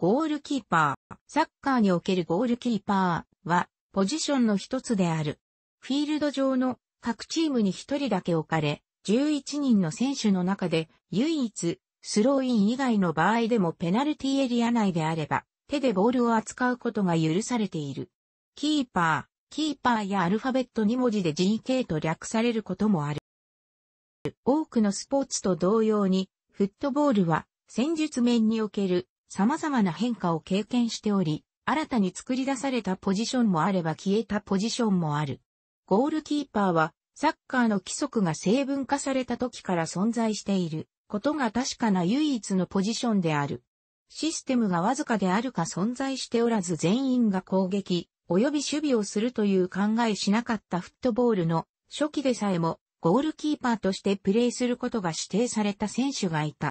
ゴールキーパー、サッカーにおけるゴールキーパーは、ポジションの一つである。フィールド上の各チームに一人だけ置かれ、11人の選手の中で唯一、スローイン以外の場合でもペナルティエリア内であれば、手でボールを扱うことが許されている。キーパー、キーパーやアルファベット2文字で GK と略されることもある。多くのスポーツと同様に、フットボールは戦術面における様々な変化を経験しており、新たに作り出されたポジションもあれば消えたポジションもある。ゴールキーパーは、サッカーの規則が成分化された時から存在していることが確かな唯一のポジションである。システムがわずかであるか存在しておらず全員が攻撃、及び守備をするという考えしなかったフットボールの初期でさえもゴールキーパーとしてプレーすることが指定された選手がいた。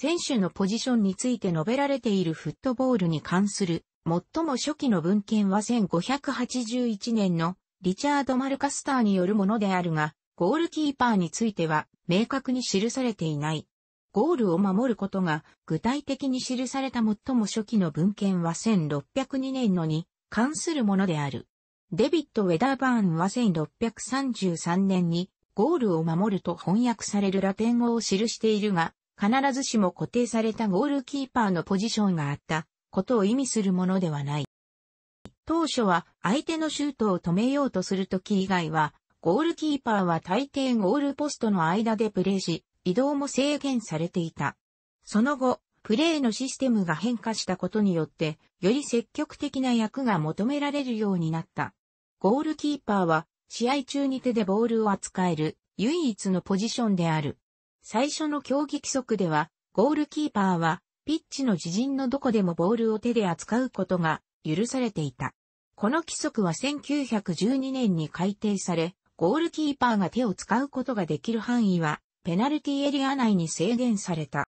選手のポジションについて述べられているフットボールに関する最も初期の文献は1581年のリチャード・マルカスターによるものであるが、ゴールキーパーについては明確に記されていない。ゴールを守ることが具体的に記された最も初期の文献は1602年のに関するものである。デビッド・ウェダーバーンは1633年にゴールを守ると翻訳されるラテン語を記しているが、必ずしも固定されたゴールキーパーのポジションがあったことを意味するものではない。当初は相手のシュートを止めようとするとき以外は、ゴールキーパーは大抵ゴールポストの間でプレーし、移動も制限されていた。その後、プレーのシステムが変化したことによって、より積極的な役が求められるようになった。ゴールキーパーは、試合中に手でボールを扱える、唯一のポジションである。最初の競技規則では、ゴールキーパーは、ピッチの自陣のどこでもボールを手で扱うことが許されていた。この規則は1912年に改定され、ゴールキーパーが手を使うことができる範囲は、ペナルティエリア内に制限された。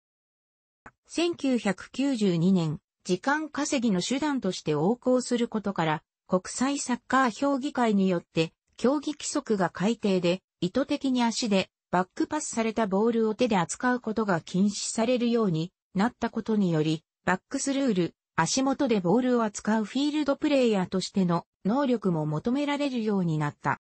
1992年、時間稼ぎの手段として横行することから、国際サッカー評議会によって、競技規則が改定で、意図的に足でバックパスされたボールを手で扱うことが禁止されるようになったことにより、バックスルール、足元でボールを扱うフィールドプレイヤーとしての能力も求められるようになった。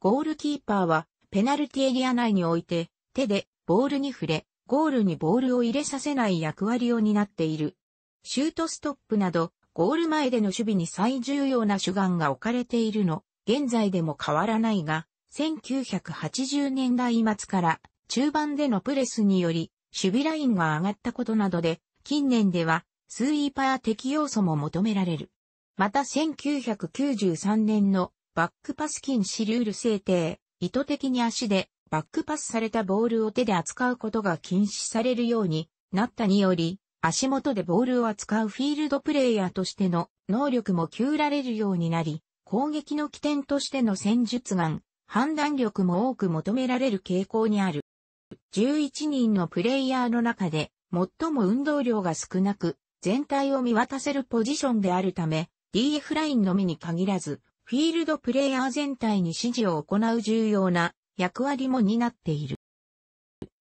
ゴールキーパーはペナルティエリア内において手でボールに触れ、ゴールにボールを入れさせない役割を担っている。シュートストップなど、ゴール前での守備に最重要な主眼が置かれているの、現在でも変わらないが、1980年代末から中盤でのプレスにより守備ラインが上がったことなどで近年ではスイーパー的要素も求められる。また1993年のバックパス禁止ルール制定、意図的に足でバックパスされたボールを手で扱うことが禁止されるようになったにより、足元でボールを扱うフィールドプレイヤーとしての能力も求られるようになり、攻撃の起点としての戦術眼、判断力も多く求められる傾向にある。11人のプレイヤーの中で最も運動量が少なく、全体を見渡せるポジションであるため、DF ラインのみに限らず、フィールドプレイヤー全体に指示を行う重要な役割も担っている。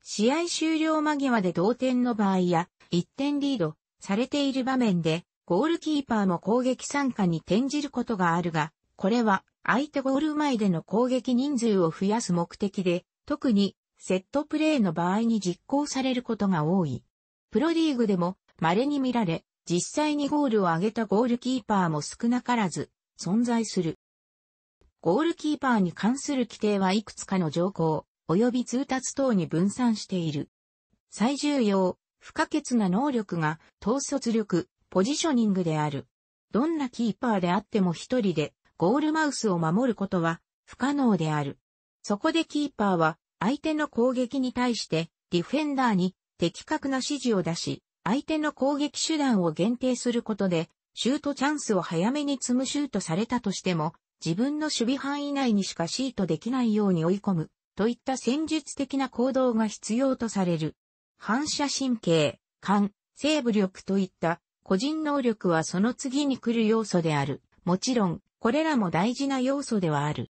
試合終了間際で同点の場合や、1点リードされている場面で、ゴールキーパーも攻撃参加に転じることがあるが、これは相手ゴール前での攻撃人数を増やす目的で、特にセットプレーの場合に実行されることが多い。プロリーグでも稀に見られ、実際にゴールを挙げたゴールキーパーも少なからず存在する。ゴールキーパーに関する規定はいくつかの条項、及び通達等に分散している。最重要、不可欠な能力が統率力、ポジショニングである。どんなキーパーであっても一人でゴールマウスを守ることは不可能である。そこでキーパーは相手の攻撃に対してディフェンダーに的確な指示を出し、相手の攻撃手段を限定することで、シュートチャンスを早めに積むシュートされたとしても、自分の守備範囲内にしかシートできないように追い込む、といった戦術的な行動が必要とされる。反射神経、感、セーブ力といった個人能力はその次に来る要素である。もちろん、これらも大事な要素ではある。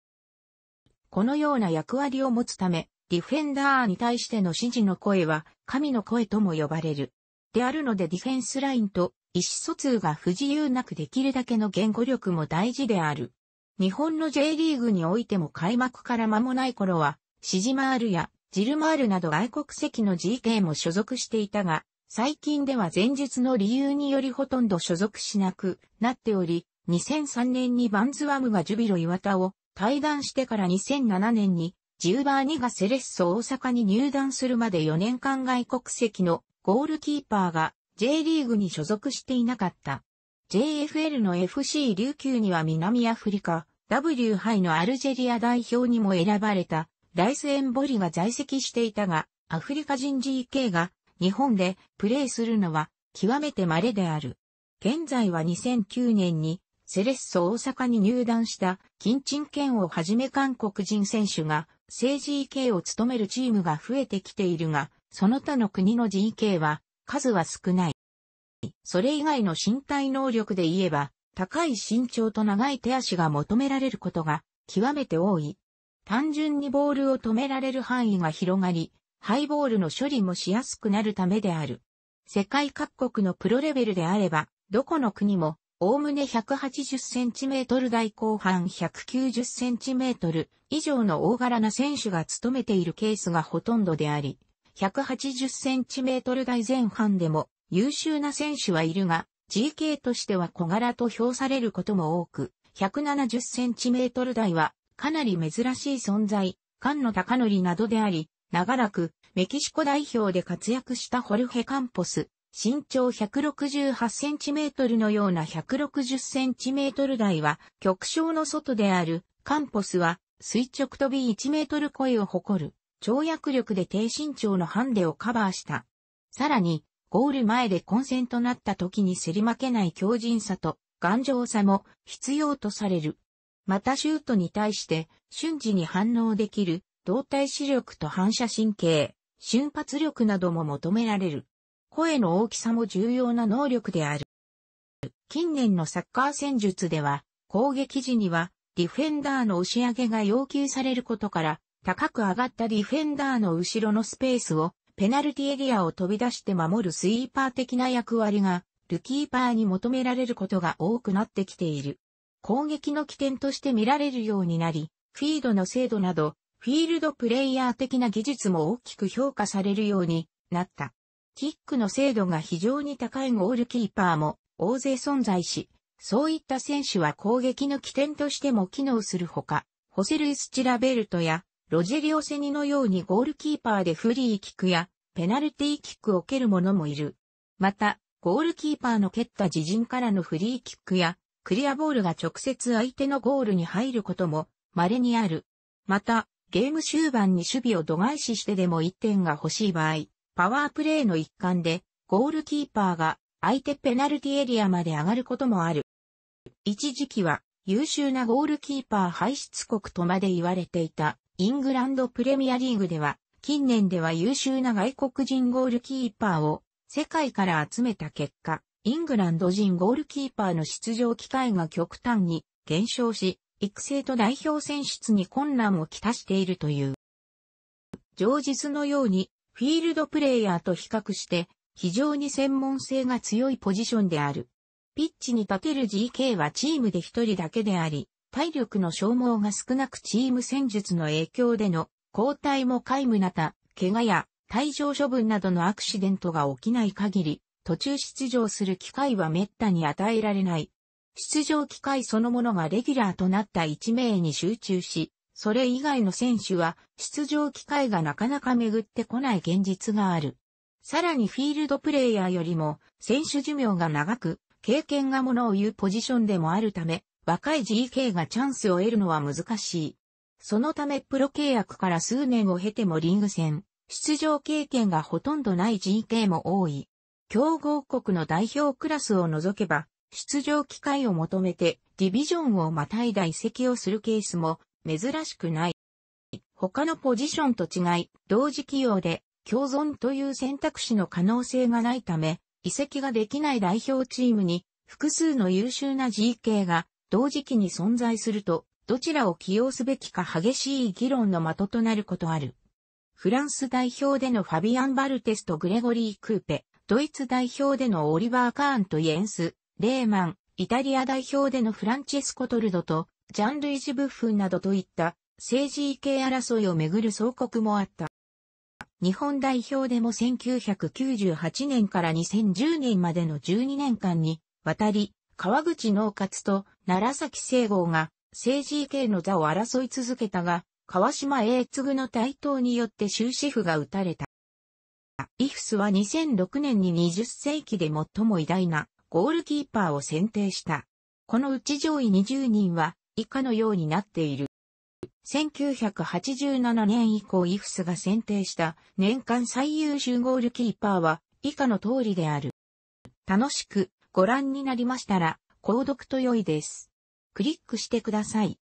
このような役割を持つため、ディフェンダーに対しての指示の声は、神の声とも呼ばれる。であるのでディフェンスラインと意思疎通が不自由なくできるだけの言語力も大事である。日本の J リーグにおいても開幕から間もない頃は、シジマールやジルマールなど外国籍の GK も所属していたが、最近では前述の理由によりほとんど所属しなくなっており、2003年にバンズワムがジュビロ岩田を退団してから2007年にジーバーニがセレッソ大阪に入団するまで4年間外国籍のゴールキーパーが J リーグに所属していなかった。JFL の FC 琉球には南アフリカ W 杯のアルジェリア代表にも選ばれたライスエンボリが在籍していたが、アフリカ人 GK が日本でプレーするのは極めて稀である。現在は2009年にセレッソ大阪に入団した金鎮健をはじめ韓国人選手が政治 EK を務めるチームが増えてきているが、その他の国の GK は数は少ない。それ以外の身体能力で言えば、高い身長と長い手足が求められることが極めて多い。単純にボールを止められる範囲が広がり、ハイボールの処理もしやすくなるためである。世界各国のプロレベルであれば、どこの国もおおむね 180cm 台後半 190cm 以上の大柄な選手が務めているケースがほとんどであり、180cm 台前半でも優秀な選手はいるが、GK としては小柄と評されることも多く、170cm 台はかなり珍しい存在、菅野隆則などであり、長らくメキシコ代表で活躍したホルヘカンポス、身長168センチメートルのような160センチメートル台は、極小の外である、カンポスは、垂直飛び1メートル声を誇る、跳躍力で低身長のハンデをカバーした。さらに、ゴール前で混戦となった時に競り負けない強靭さと、頑丈さも必要とされる。またシュートに対して瞬時に反応できる動体視力と反射神経、瞬発力なども求められる。声の大きさも重要な能力である。近年のサッカー戦術では、攻撃時には、ディフェンダーの押し上げが要求されることから、高く上がったディフェンダーの後ろのスペースを、ペナルティエリアを飛び出して守るスイーパー的な役割が、ルキーパーに求められることが多くなってきている。攻撃の起点として見られるようになり、フィードの精度など、フィールドプレイヤー的な技術も大きく評価されるようになった。キックの精度が非常に高いゴールキーパーも大勢存在し、そういった選手は攻撃の起点としても機能するほか、ホセルイス・チラベルトやロジェリオ・セニのようにゴールキーパーでフリーキックやペナルティーキックを蹴る者もいる。また、ゴールキーパーの蹴った自陣からのフリーキックやクリアボールが直接相手のゴールに入ることも稀にある。また、ゲーム終盤に守備を度外視してでも1点が欲しい場合、パワープレイの一環で、ゴールキーパーが相手ペナルティエリアまで上がることもある。一時期は優秀なゴールキーパー排出国とまで言われていたイングランドプレミアリーグでは、近年では優秀な外国人ゴールキーパーを世界から集めた結果、イングランド人ゴールキーパーの出場機会が極端に減少し、育成と代表選出に困難をきたしているという。上実のように、フィールドプレイヤーと比較して非常に専門性が強いポジションである。ピッチに立てる GK はチームで一人だけであり、体力の消耗が少なくチーム戦術の影響での交代も皆無なた、怪我や退場処分などのアクシデントが起きない限り、途中出場する機会は滅多に与えられない。出場機会そのものがレギュラーとなった1名に集中し、それ以外の選手は出場機会がなかなか巡ってこない現実がある。さらにフィールドプレイヤーよりも選手寿命が長く、経験がものを言うポジションでもあるため、若い GK がチャンスを得るのは難しい。そのためプロ契約から数年を経てもリーグ戦、出場経験がほとんどない GK も多い。強豪国の代表クラスを除けば、出場機会を求めてディビジョンをまたいだ移籍をするケースも珍しくない。他のポジションと違い、同時起用で共存という選択肢の可能性がないため、移籍ができない代表チームに複数の優秀な GK が同時期に存在すると、どちらを起用すべきか激しい議論の的となることある。フランス代表でのファビアン・バルテスとグレゴリー・クーペ、ドイツ代表でのオリバー・カーンとイエンス、レーマン、イタリア代表でのフランチェスコ・トルドと、ジャンルイジ・ブッフンなどといった政治意系争いをめぐる総国もあった。日本代表でも1998年から2010年までの12年間に渡り、川口農活と奈良崎聖郷が政治意系の座を争い続けたが、川島英継の台頭によって終止符が打たれた。イフスは2006年に20世紀で最も偉大なゴールキーパーを選定した。このうち上位20人は以下のようになっている。1987年以降イフスが選定した年間最優秀ゴールキーパーは以下の通りである。楽しくご覧になりましたら、購読と良いです。クリックしてください。